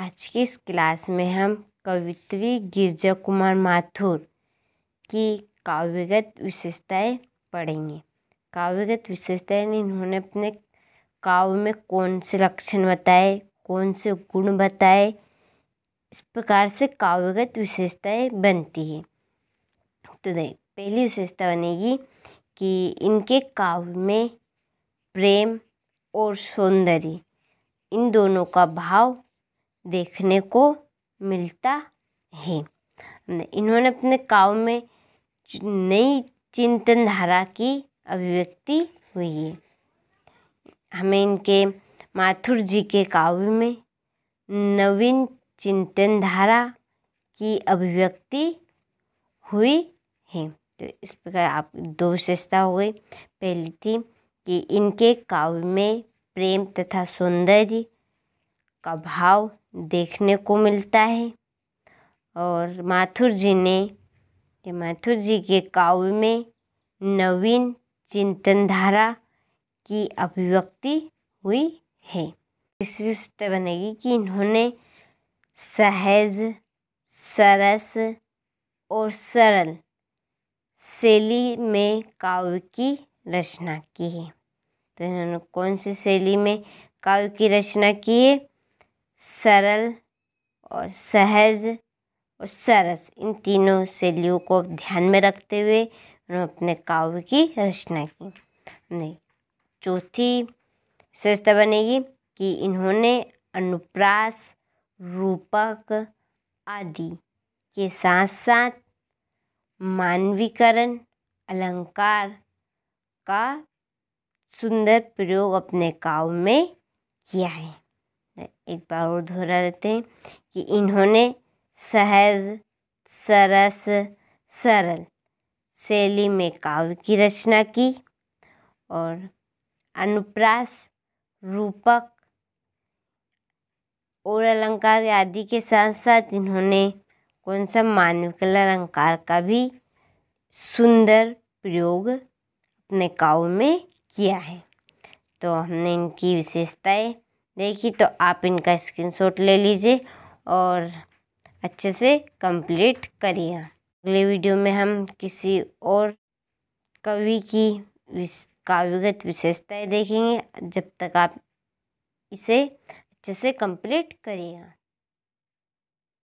आज की इस क्लास में हम कवित्री गिरजा कुमार माथुर की काव्यगत विशेषताएं पढ़ेंगे काव्यगत विशेषताएं इन्होंने अपने काव्य में कौन से लक्षण बताए कौन से गुण बताए इस प्रकार से काव्यगत विशेषताएं बनती हैं तो देख पहली विशेषता बनेगी कि इनके काव्य में प्रेम और सौंदर्य इन दोनों का भाव देखने को मिलता है इन्होंने अपने काव्य में नई चिंतन धारा की अभिव्यक्ति हुई है हमें इनके माथुर जी के काव्य में नवीन चिंतन धारा की अभिव्यक्ति हुई है तो इस प्रकार आप दो विशेषता हो गई पहली थी कि इनके काव्य में प्रेम तथा सौंदर्य का भाव देखने को मिलता है और माथुर जी ने माथुर जी के काव्य में नवीन चिंतनधारा की अभिव्यक्ति हुई है इस रिश्ते बनेगी कि इन्होंने सहज सरस और सरल शैली में काव्य की रचना की है तो इन्होंने कौन सी शैली में काव्य की रचना की है सरल और सहज और सरस इन तीनों शैलियों को ध्यान में रखते हुए उन्होंने अपने काव्य की रचना की नहीं चौथी विशेषता बनेगी कि इन्होंने अनुप्रास रूपक आदि के साथ साथ मानवीकरण अलंकार का सुंदर प्रयोग अपने काव्य में किया है एक बार और दोहरा लेते हैं कि इन्होंने सहज सरस सरल शैली में काव्य की रचना की और अनुप्रास रूपक और अलंकार आदि के साथ साथ इन्होंने कौन सा मानव कला अलंकार का भी सुंदर प्रयोग अपने काव्य में किया है तो हमने इनकी विशेषताएं देखी तो आप इनका स्क्रीनशॉट ले लीजिए और अच्छे से कंप्लीट करिए अगले वीडियो में हम किसी और कवि की काव्यगत विशेषताएं देखेंगे जब तक आप इसे अच्छे से कंप्लीट करिए